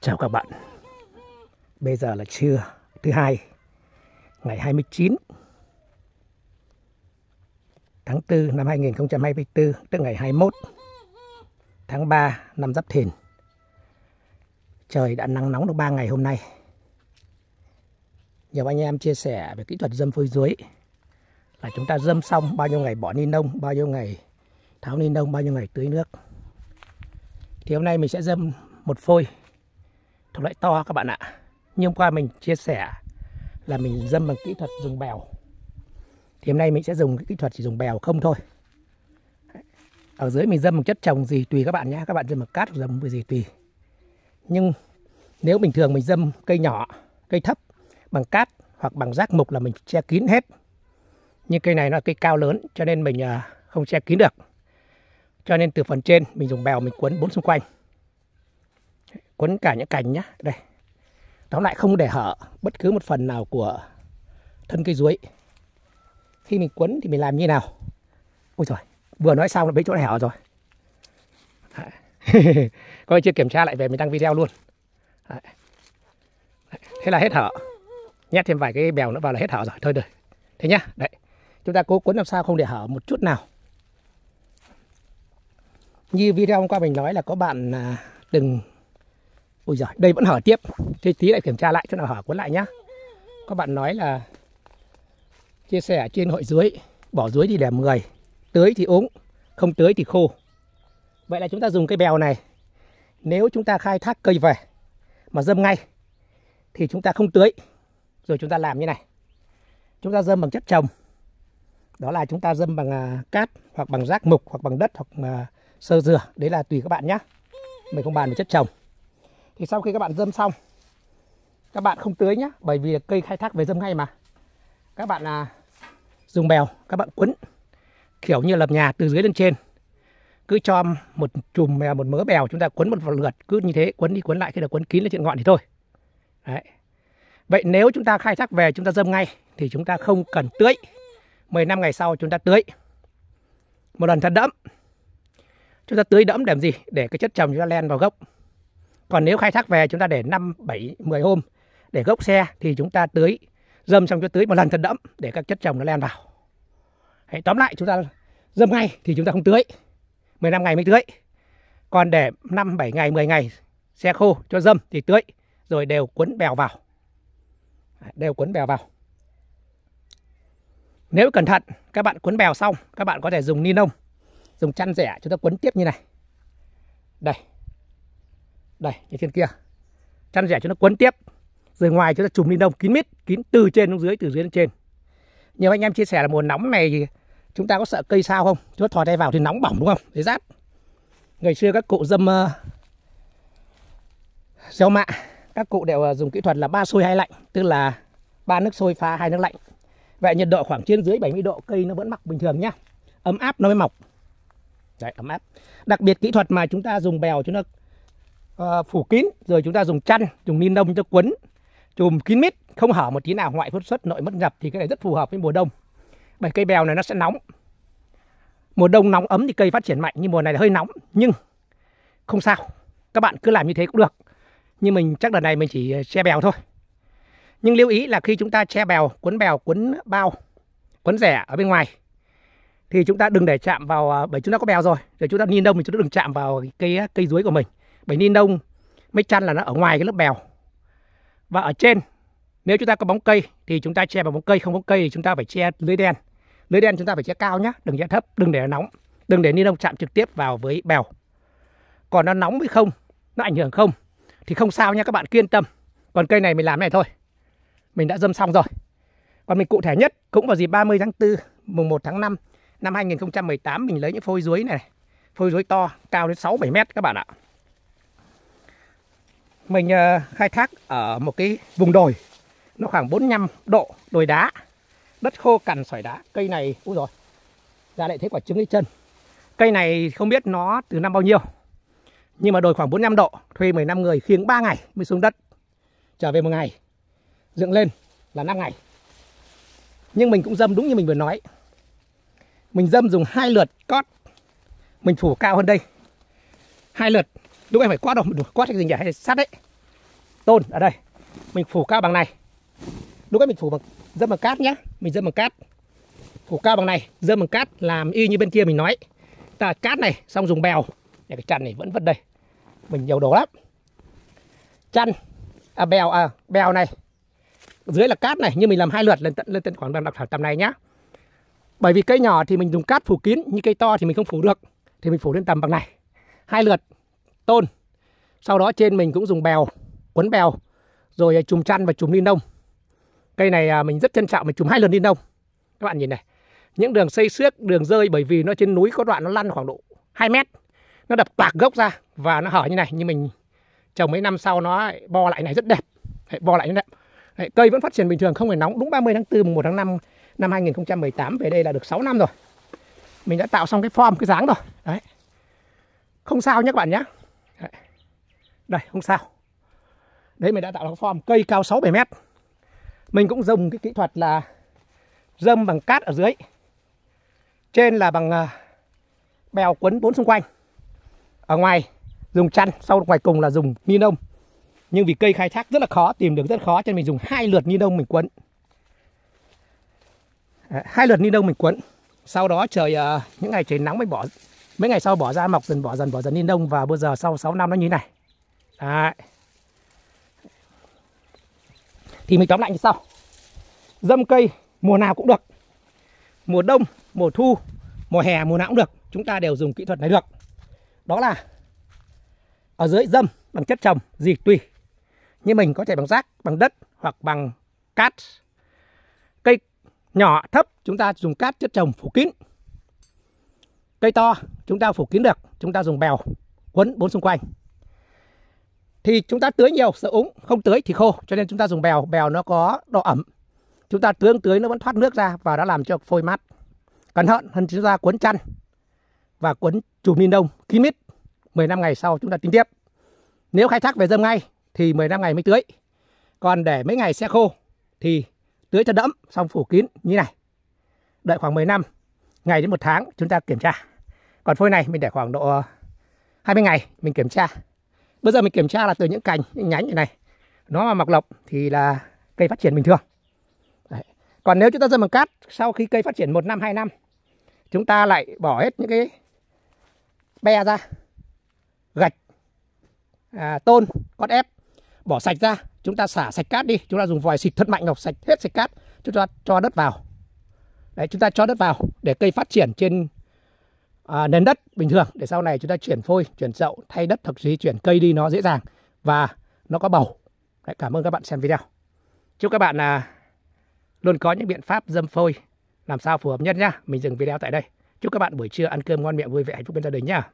Chào các bạn Bây giờ là trưa thứ hai Ngày 29 Tháng 4 năm 2024 Tức ngày 21 Tháng 3 năm Giáp Thìn Trời đã nắng nóng được 3 ngày hôm nay Nhiều anh em chia sẻ về kỹ thuật dâm phơi dưới Là chúng ta dâm xong bao nhiêu ngày bỏ ni nông Bao nhiêu ngày tháo ni nông Bao nhiêu ngày tưới nước Thì hôm nay mình sẽ dâm một phôi thuộc loại to các bạn ạ như hôm qua mình chia sẻ là mình dâm bằng kỹ thuật dùng bèo thì hôm nay mình sẽ dùng cái kỹ thuật chỉ dùng bèo không thôi ở dưới mình dâm bằng chất trồng gì tùy các bạn nhé các bạn dâm bằng cát dâm bằng gì tùy nhưng nếu bình thường mình dâm cây nhỏ cây thấp bằng cát hoặc bằng rác mục là mình che kín hết nhưng cây này nó là cây cao lớn cho nên mình à, không che kín được cho nên từ phần trên mình dùng bèo mình quấn bốn xung quanh quấn cả những cành nhá đây tóm lại không để hở bất cứ một phần nào của thân cây dưới khi mình quấn thì mình làm như nào ôi trời vừa nói xong là mấy chỗ này hở rồi coi chưa kiểm tra lại về mình đăng video luôn thế là hết hở nhét thêm vài cái bèo nữa vào là hết hở rồi thôi được thế nhá đấy chúng ta cố quấn làm sao không để hở một chút nào như video hôm qua mình nói là có bạn đừng à, ôi giời đây vẫn hở tiếp thế tí lại kiểm tra lại chỗ nào hở cuốn lại nhá các bạn nói là chia sẻ trên hội dưới bỏ dưới thì để người tưới thì úng không tưới thì khô vậy là chúng ta dùng cây bèo này nếu chúng ta khai thác cây về mà dâm ngay thì chúng ta không tưới rồi chúng ta làm như này chúng ta dâm bằng chất trồng đó là chúng ta dâm bằng à, cát hoặc bằng rác mục hoặc bằng đất hoặc à, sơ dừa đấy là tùy các bạn nhé mình không bàn về chất trồng thì sau khi các bạn dâm xong các bạn không tưới nhé bởi vì cây khai thác về dâm ngay mà các bạn à, dùng bèo các bạn quấn kiểu như lập nhà từ dưới lên trên cứ cho một chùm à, một mớ bèo chúng ta quấn một vòng lượt cứ như thế quấn đi quấn lại khi nào quấn kín lên trên ngọn thì thôi đấy vậy nếu chúng ta khai thác về chúng ta dâm ngay thì chúng ta không cần tưới năm ngày sau chúng ta tưới một lần thật đẫm chúng ta tưới đẫm để làm gì để cái chất trồng chúng ta len vào gốc còn nếu khai thác về chúng ta để 5, 7, 10 hôm để gốc xe thì chúng ta tưới dâm xong cho tưới một lần thật đẫm để các chất trồng nó len vào. Hãy tóm lại chúng ta dâm ngay thì chúng ta không tưới. 15 ngày mới tưới. Còn để 5, 7 ngày, 10 ngày xe khô cho dâm thì tưới rồi đều cuốn bèo vào. Đều cuốn bèo vào. Nếu cẩn thận, các bạn cuốn bèo xong, các bạn có thể dùng ni lông, dùng chăn rẻ chúng ta cuốn tiếp như này. Đây, đây như trên kia chăn rẻ cho nó quấn tiếp rồi ngoài chúng ta trùm lên đông kín mít kín từ trên xuống dưới từ dưới lên trên nhiều anh em chia sẻ là mùa nóng này thì chúng ta có sợ cây sao không chúng ta thò tay vào thì nóng bỏng đúng không thấy rát ngày xưa các cụ dâm uh, mạ các cụ đều ờ, dùng kỹ thuật là ba sôi hai lạnh tức là ba nước sôi pha hai nước lạnh vậy nhiệt độ khoảng trên dưới 70 độ cây nó vẫn mọc bình thường nhá ấm áp nó mới mọc đấy ấm áp đặc biệt kỹ thuật mà chúng ta dùng bèo cho nó Ờ, phủ kín rồi chúng ta dùng chăn dùng ni lông cho quấn chùm kín mít không hở một tí nào ngoại phốt xuất nội mất nhập thì cái này rất phù hợp với mùa đông bởi cây bèo này nó sẽ nóng mùa đông nóng ấm thì cây phát triển mạnh nhưng mùa này là hơi nóng nhưng không sao các bạn cứ làm như thế cũng được nhưng mình chắc đợt này mình chỉ che bèo thôi nhưng lưu ý là khi chúng ta che bèo quấn bèo quấn bao quấn rẻ ở bên ngoài thì chúng ta đừng để chạm vào à, bởi chúng ta có bèo rồi rồi chúng ta ni lông thì chúng ta đừng chạm vào cây à, cây dưới của mình bởi ni nông mấy chăn là nó ở ngoài cái lớp bèo. Và ở trên nếu chúng ta có bóng cây thì chúng ta che bằng bóng cây, không bóng cây thì chúng ta phải che lưới đen. Lưới đen chúng ta phải che cao nhá, đừng che thấp, đừng để nó nóng, đừng để ni lông chạm trực tiếp vào với bèo. Còn nó nóng hay không, nó ảnh hưởng không thì không sao nha các bạn kiên tâm. Còn cây này mình làm này thôi. Mình đã dâm xong rồi. Còn mình cụ thể nhất cũng vào dịp 30 tháng 4, mùng 1 tháng 5 năm 2018 mình lấy những phôi dưới này, này. phôi dưới to cao đến 6 7 mét các bạn ạ mình ờ, khai thác ở một cái vùng đồi nó khoảng 45 độ đồi đá đất khô cằn sỏi đá cây này úi rồi ra lại thấy quả trứng lấy chân cây này không biết nó từ năm bao nhiêu nhưng mà đồi khoảng 45 độ thuê 15 người khiêng 3 ngày mới xuống đất trở về một ngày dựng lên là 5 ngày nhưng mình cũng dâm đúng như mình vừa nói mình dâm dùng hai lượt cót mình phủ cao hơn đây hai lượt lúc em phải quát đâu quát cái gì nhỉ hay sắt đấy tôn ở đây mình phủ cao bằng này lúc em mình phủ bằng dâm bằng cát nhá mình dâm bằng cát phủ cao bằng này dâm bằng cát làm y như bên kia mình nói ta cát này xong dùng bèo để cái chăn này vẫn vẫn đây mình nhiều đồ lắm chăn à bèo à bèo này dưới là cát này nhưng mình làm hai lượt lên tận lên tận khoảng tầm tầm này nhá bởi vì cây nhỏ thì mình dùng cát phủ kín như cây to thì mình không phủ được thì mình phủ lên tầm bằng này hai lượt tôn. Sau đó trên mình cũng dùng bèo, quấn bèo, rồi à, chùm chăn và chùm ni lông. Cây này à, mình rất trân trọng, mình chùm hai lần ni lông. Các bạn nhìn này, những đường xây xước, đường rơi bởi vì nó trên núi có đoạn nó lăn khoảng độ 2 mét. Nó đập toạc gốc ra và nó hở như này, nhưng mình trồng mấy năm sau nó bo lại này rất đẹp. Đấy, bo lại như đẹp. Đấy, cây vẫn phát triển bình thường, không hề nóng. Đúng 30 tháng 4, 1 tháng 5 năm 2018 về đây là được 6 năm rồi. Mình đã tạo xong cái form, cái dáng rồi. Đấy. Không sao nhé các bạn nhé. Đây, không sao. Đấy mình đã tạo được form cây cao 6 7 mét. Mình cũng dùng cái kỹ thuật là dâm bằng cát ở dưới. Trên là bằng à, bèo quấn bốn xung quanh. Ở ngoài dùng chăn, sau ngoài cùng là dùng ni lông. Nhưng vì cây khai thác rất là khó, tìm được rất khó cho nên mình dùng hai lượt ni lông mình quấn. À, hai lượt ni lông mình quấn. Sau đó trời à, những ngày trời nắng mới bỏ mấy ngày sau bỏ ra mọc dần bỏ dần bỏ dần ni lông và bây giờ sau 6 năm nó như thế này. Đấy. Thì mình tóm lại như sau. Dâm cây mùa nào cũng được. Mùa đông, mùa thu, mùa hè, mùa nào cũng được. Chúng ta đều dùng kỹ thuật này được. Đó là ở dưới dâm bằng chất trồng gì tùy. Như mình có thể bằng rác, bằng đất hoặc bằng cát. Cây nhỏ thấp chúng ta dùng cát chất trồng phủ kín. Cây to chúng ta phủ kín được, chúng ta dùng bèo quấn bốn xung quanh thì chúng ta tưới nhiều sợ úng không tưới thì khô cho nên chúng ta dùng bèo bèo nó có độ ẩm chúng ta tưới tưới nó vẫn thoát nước ra và đã làm cho phôi mát cẩn thận hơn chúng ta cuốn chăn và cuốn chùm ni lông kín mít năm ngày sau chúng ta tính tiếp nếu khai thác về dâm ngay thì năm ngày mới tưới còn để mấy ngày sẽ khô thì tưới cho đẫm xong phủ kín như này đợi khoảng 10 năm ngày đến một tháng chúng ta kiểm tra còn phôi này mình để khoảng độ 20 ờ, ngày mình kiểm tra bây giờ mình kiểm tra là từ những cành những nhánh như này nó mà mọc lộc thì là cây phát triển bình thường Đấy. còn nếu chúng ta dâm bằng cát sau khi cây phát triển một năm hai năm chúng ta lại bỏ hết những cái be ra gạch à, tôn con ép bỏ sạch ra chúng ta xả sạch cát đi chúng ta dùng vòi xịt thật mạnh ngọc sạch hết sạch cát chúng ta cho đất vào đấy chúng ta cho đất vào để cây phát triển trên à, nền đất bình thường để sau này chúng ta chuyển phôi, chuyển chậu, thay đất thậm chí chuyển cây đi nó dễ dàng và nó có bầu. Đấy, cảm ơn các bạn xem video. Chúc các bạn là luôn có những biện pháp dâm phôi làm sao phù hợp nhất nhá. Mình dừng video tại đây. Chúc các bạn buổi trưa ăn cơm ngon miệng vui vẻ hạnh phúc bên gia đình nhá.